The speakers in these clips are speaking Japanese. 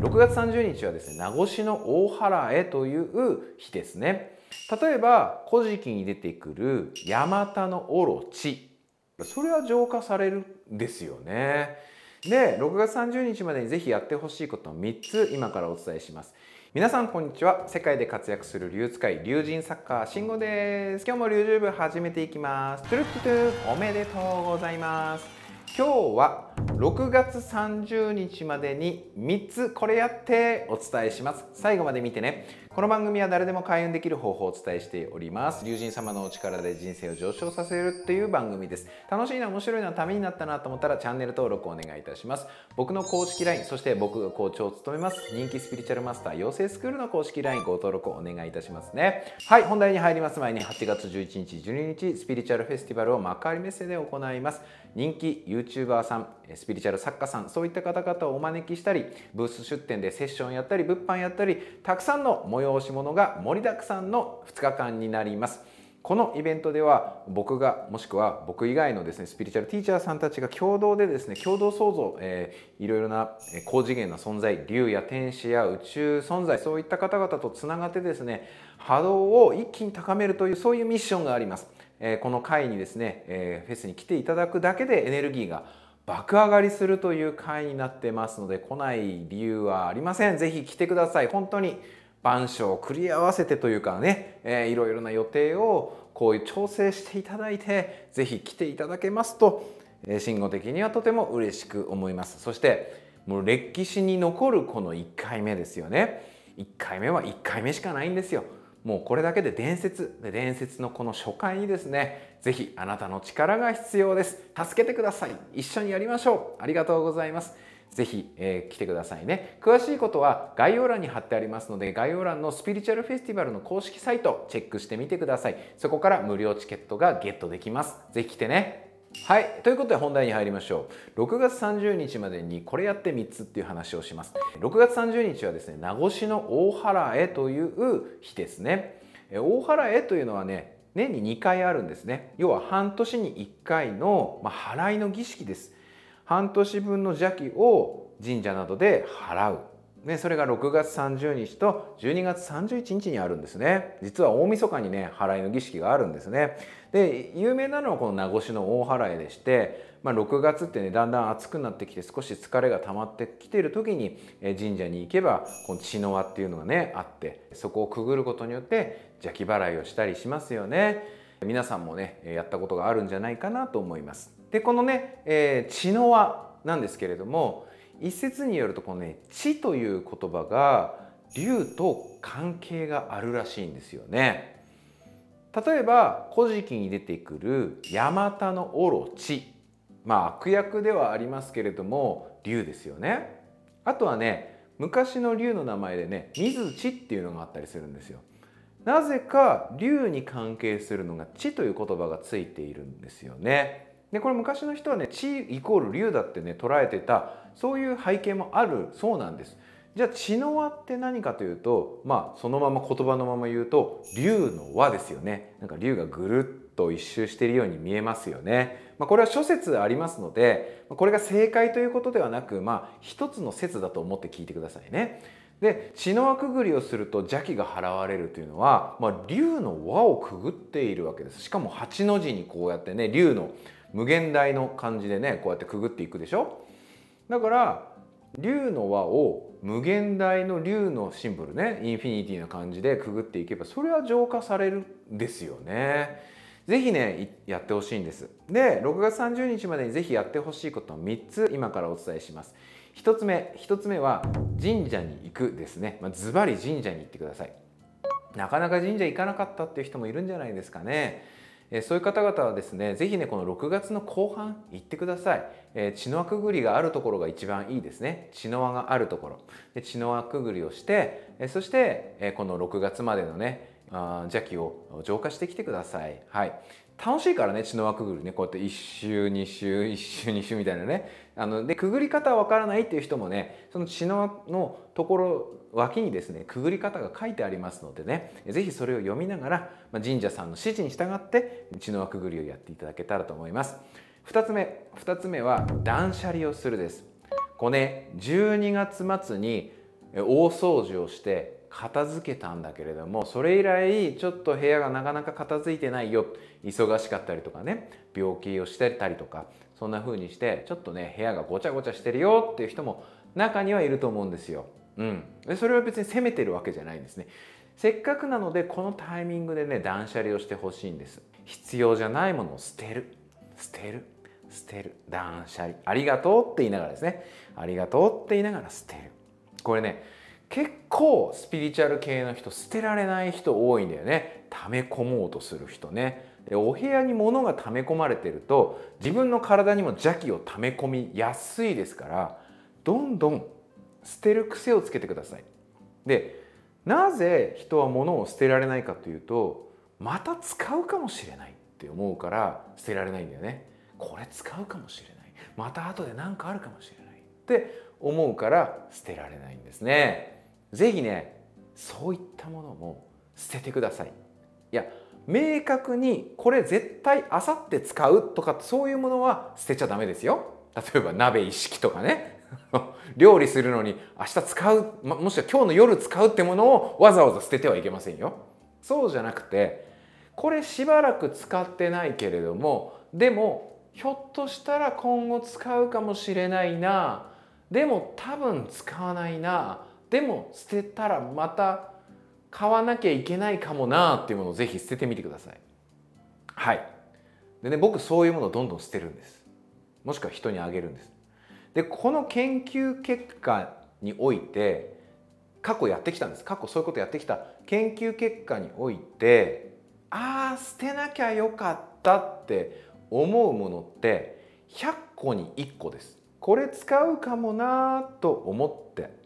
6月30日はですね名護市の大原へという日ですね例えば「古事記」に出てくる「ヤマタのオロチ」それは浄化されるんですよねで6月30日までにぜひやってほしいことを3つ今からお伝えします皆さんこんにちは世界で活躍する竜使い竜神サッカー慎吾です今日も竜十部始めていきますトゥルットゥトゥおめでとうございます今日は6月30日までに3つこれやってお伝えします。最後まで見てね。この番組は誰でも開運できる方法をお伝えしております龍神様のお力で人生を上昇させるという番組です楽しいな面白いなためになったなと思ったらチャンネル登録をお願いいたします僕の公式 LINE そして僕が校長を務めます人気スピリチュアルマスター養成スクールの公式 LINE ご登録をお願いいたしますねはい本題に入ります前に8月11日12日スピリチュアルフェスティバルを幕張メッセで行います人気 YouTuber さんスピリチュアル作家さんそういった方々をお招きしたりブース出展でセッションやったり物販やったりたくさんの催催し物が盛りだくさんの2日間になります。このイベントでは僕がもしくは僕以外のですねスピリチュアルティーチャーさんたちが共同でですね共同創造、えー、いろいろな高次元の存在竜や天使や宇宙存在そういった方々とつながってですね波動を一気に高めるというそういうミッションがあります、えー、この会にですね、えー、フェスに来ていただくだけでエネルギーが爆上がりするという会になってますので来ない理由はありません是非来てください本当に番書を繰り合わせてというかね、えー、いろいろな予定をこういう調整していただいて是非来ていただけますと、えー、慎的にはとても嬉しく思いますそしてもう歴史に残るこの1回目ですよね1回目は1回目しかないんですよもうこれだけで伝説で伝説のこの初回にですね是非あなたの力が必要です助けてください一緒にやりましょうありがとうございますぜひ、えー、来てくださいね。詳しいことは概要欄に貼ってありますので、概要欄のスピリチュアルフェスティバルの公式サイトチェックしてみてください。そこから無料チケットがゲットできます。ぜひ来てね。はい。ということで本題に入りましょう。6月30日までにこれやって3つっていう話をします。6月30日はですね、名護市の大原へという日ですね。大原へというのはね、年に2回あるんですね。要は半年に1回の、まあ、払いの儀式です。半年分の邪気を神社などで払う。ね、それが6月30日と12月31日にあるんですね。実は大晦日にね、払いの儀式があるんですね。で、有名なのはこの名護市の大払いでして、まあ、6月ってね、だんだん暑くなってきて少し疲れが溜まってきている時に神社に行けば、この血の輪っていうのがね、あって、そこをくぐることによって邪気払いをしたりしますよね。皆さんもね、やったことがあるんじゃないかなと思います。でこのね、えー、知の輪なんですけれども一説によるとこのね「知」という言葉が龍と関係があるらしいんですよね。例えば「古事記」に出てくる「ヤマタのオロチ」まあ悪役ではありますけれども龍ですよね。あとはね昔の龍の名前でね「水地」っていうのがあったりするんですよ。なぜか龍に関係するのが「地」という言葉がついているんですよね。でこれ昔の人はね地イコール龍だってね捉えてたそういう背景もあるそうなんです。じゃあ血の輪って何かというとまあそのまま言葉のまま言うと龍の輪ですよね。なんか龍がぐるっと一周しているように見えますよね。まあ、これは諸説ありますのでこれが正解ということではなくまあ一つの説だと思って聞いてくださいね。で血の輪くぐりをすると邪気が払われるというのは、まあ、竜の輪をくぐっているわけですしかも八の字にこうやってね竜の無限大の感じでねこうやってくぐっていくでしょだから竜の輪を無限大の竜のシンボルねインフィニティな感じでくぐっていけばそれは浄化されるんですよね。ぜひねやってほしいんです。で6月30日までにぜひやってほしいことを3つ今からお伝えします。1つ目1つ目は神社に行くですね。まズバリ神社に行ってください。なかなか神社行かなかったっていう人もいるんじゃないですかね。えそういう方々はですね是非ねこの6月の後半行ってください、え血の輪くぐりがあるところが一番いいですね血の輪があるところで血の輪くぐりをして、えそして、えこの6月までのね邪気を浄化してきてください。はい。楽しいからね、血の輪くぐるね、こうやって1周、2周、1周、2周みたいなね。あの、で、くぐり方わからないっていう人もね、その血の輪のところ、脇にですね、くぐり方が書いてありますのでね、是非それを読みながら、ま神社さんの指示に従って、血の輪くぐりをやっていただけたらと思います。2つ目、2つ目は、断捨離をするです。これね、12月末に大掃除をして、片付けたんだけれどもそれ以来ちょっと部屋がなかなか片付いてないよ忙しかったりとかね病気をしてたりとかそんな風にしてちょっとね部屋がごちゃごちゃしてるよっていう人も中にはいると思うんですよ。うん、でそれは別に責めてるわけじゃないんですね。せっかくなのでこのタイミングでね断捨離をしてほしいんです。必要じゃないものを捨てる捨てる捨てる断捨離ありがとうって言いながらですねありがとうって言いながら捨てるこれね結構スピリチュアル系の人捨てられない人多いんだよね溜め込もうとする人ねでお部屋に物が溜め込まれてると自分の体にも邪気を溜め込みやすいですからどんどん捨てる癖をつけてくださいでなぜ人は物を捨てられないかというとまた使うかもしれないって思うから捨てられないんだよねこれ使うかもしれないまた後で何かあるかもしれないって思うから捨てられないんですねぜひねそういったものも捨ててくださいいや明確にこれ絶対あさって使うとかそういうものは捨てちゃダメですよ例えば鍋一式とかね 料理するのに明日使う、ま、もしくは今日の夜使うってものをわざわざ捨ててはいけませんよそうじゃなくてこれしばらく使ってないけれどもでもひょっとしたら今後使うかもしれないなでも多分使わないなでも捨てたらまた買わなきゃいけないかもなっていうものをぜひ捨ててみてくださいはいでね僕そういうものをどんどん捨てるんですもしくは人にあげるんですでこの研究結果において過去やってきたんです過去そういうことやってきた研究結果においてああ捨てなきゃよかったって思うものって100個に1個ですこれ使うかもなと思って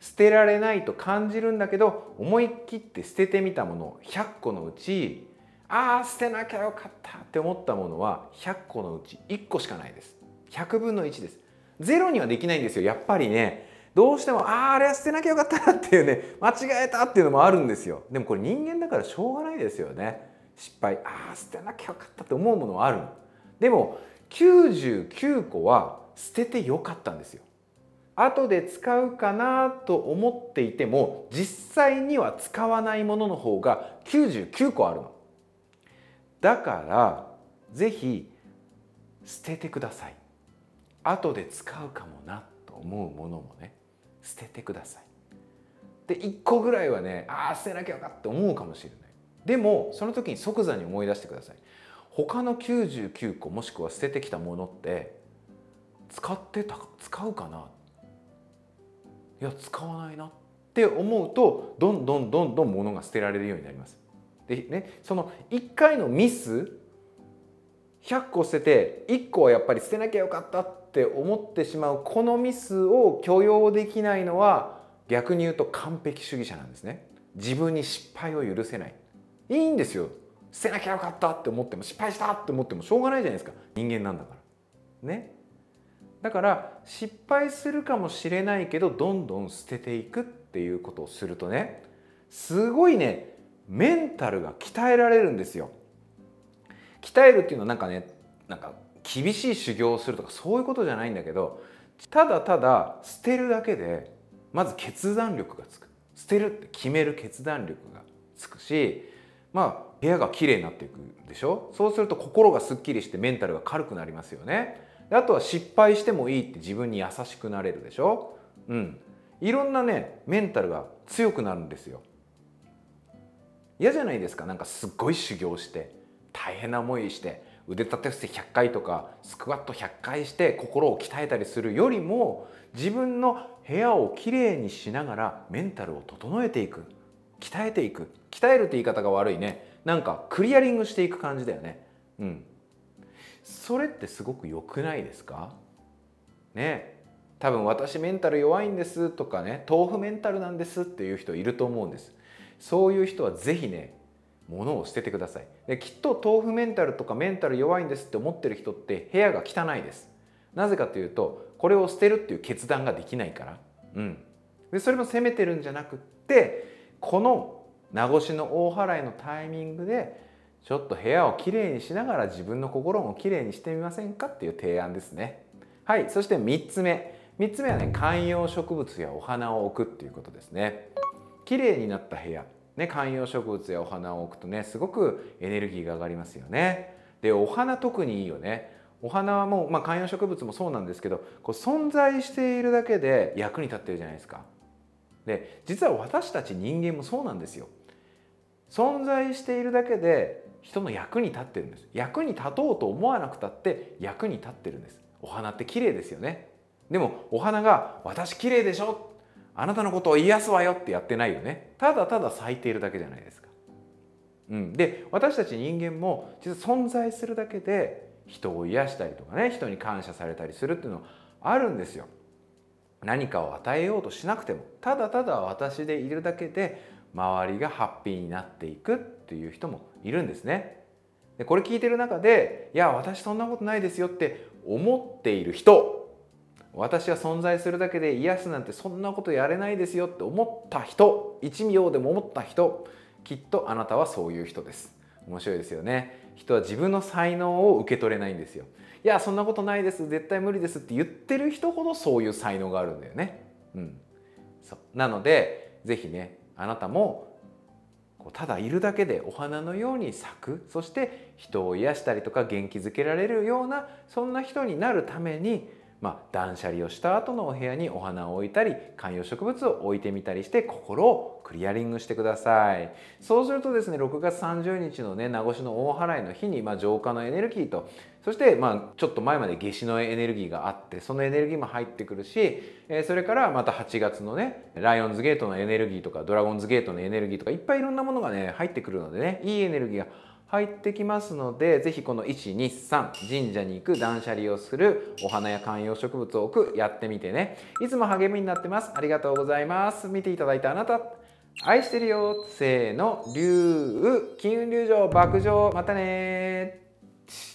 捨てられないと感じるんだけど思い切って捨ててみたもの100個のうちああ捨てなきゃよかったって思ったものは100個のうち1個しかないです100分の1ですゼロにはできないんですよやっぱりねどうしてもあああれは捨てなきゃよかったなっていうね間違えたっていうのもあるんですよでもこれ人間だからしょうがないですよね失敗ああ捨てなきゃよかったって思うものはあるでも99個は捨ててよかったんですよ後で使うかなと思っていても実際には使わないものの方が99個あるの。だからぜひ捨ててください。後で使うかもなと思うものもね捨ててください。で1個ぐらいはねああ捨てなきゃよかって思うかもしれない。でもその時に即座に思い出してください。他の99個もしくは捨ててきたものって使ってた使うかないや使わないなって思うとどんどんどんどん物が捨てられるようになります。でね、その1回のミス100個捨てて1個はやっぱり捨てなきゃよかったって思ってしまうこのミスを許容できないのは逆に言うと完璧主義者なんですね。自分に失敗を許せない。いいんですよ。捨てなきゃよかったって思っても失敗したって思ってもしょうがないじゃないですか人間なんだから。ねだから失敗するかもしれないけどどんどん捨てていくっていうことをするとねすごいねメンタルが鍛えられるんですよ。鍛えるっていうのはなんかねなんか厳しい修行をするとかそういうことじゃないんだけどただただ捨てるだけでまず決断力がつく捨てるって決める決断力がつくしまあ部屋がきれいになっていくでしょそうすると心がすっきりしてメンタルが軽くなりますよね。であとは失敗してもいいって自分に優しくなれるでしょうんいろんなねメンタルが強くなるんですよ嫌じゃないですかなんかすっごい修行して大変な思いして腕立て伏せ100回とかスクワット100回して心を鍛えたりするよりも自分の部屋をきれいにしながらメンタルを整えていく鍛えていく鍛えるって言い方が悪いねなんかクリアリングしていく感じだよねうんそれってすごく良くないですかね多分私メンタル弱いんですとかね豆腐メンタルなんですっていう人いると思うんですそういう人は是非ね物を捨ててくださいできっと豆腐メンタルとかメンタル弱いんですって思ってる人って部屋が汚いですなぜかというとこれを捨てるっていう決断ができないからうんでそれも責めてるんじゃなくってこの名護市の大払いのタイミングでちょっと部屋をきれいにしながら自分の心もきれいにしてみませんかっていう提案ですねはいそして3つ目3つ目はね観葉植物やお花を置くっていうことですね綺麗になった部屋ね、観葉植物やお花を置くとねすごくエネルギーが上がりますよね。でお花特にいいよね。お花はもう、まあ、観葉植物もそうなんですけどこう存在しているだけで役に立ってるじゃないですか。で実は私たち人間もそうなんですよ。存在しているだけで人の役に立ってるんです役に立とうと思わなくたって役に立ってるんですお花って綺麗ですよねでもお花が「私綺麗でしょ」あなたのことを癒すわよってやってないよねただただ咲いているだけじゃないですか、うん、で私たち人間も実は存在するだけで人を癒したりとかね人に感謝されたりするっていうのはあるんですよ何かを与えようとしなくてもただただ私でいるだけで周りがハッピーになっていくっていう人もいるんですね。でこれ聞いてる中で「いや私そんなことないですよ」って思っている人私は存在するだけで癒すなんてそんなことやれないですよって思った人一秒でも思った人きっとあなたはそういう人です。面白いですよね。人は自分の才能を受け取れないんですよ。いやそんなことないです絶対無理ですって言ってる人ほどそういう才能があるんだよね。うん、そうなので是非ねあなたもただいるだけでお花のように咲くそして人を癒したりとか元気づけられるようなそんな人になるためにまあ、断捨離をした後のお部屋にお花を置いたり観葉植物を置いてみたりして心をクリアリングしてくださいそうするとですね6月30日のね名護市の大払いの日に、まあ、浄化のエネルギーとそして、まあ、ちょっと前まで夏至のエネルギーがあってそのエネルギーも入ってくるし、えー、それからまた8月のねライオンズゲートのエネルギーとかドラゴンズゲートのエネルギーとかいっぱいいろんなものがね入ってくるのでねいいエネルギーが入ってきますのでぜひこの123神社に行く断捨離をするお花や観葉植物を置くやってみてねいつも励みになってますありがとうございます見ていただいたあなた愛してるよせーの龍金運流場爆上またね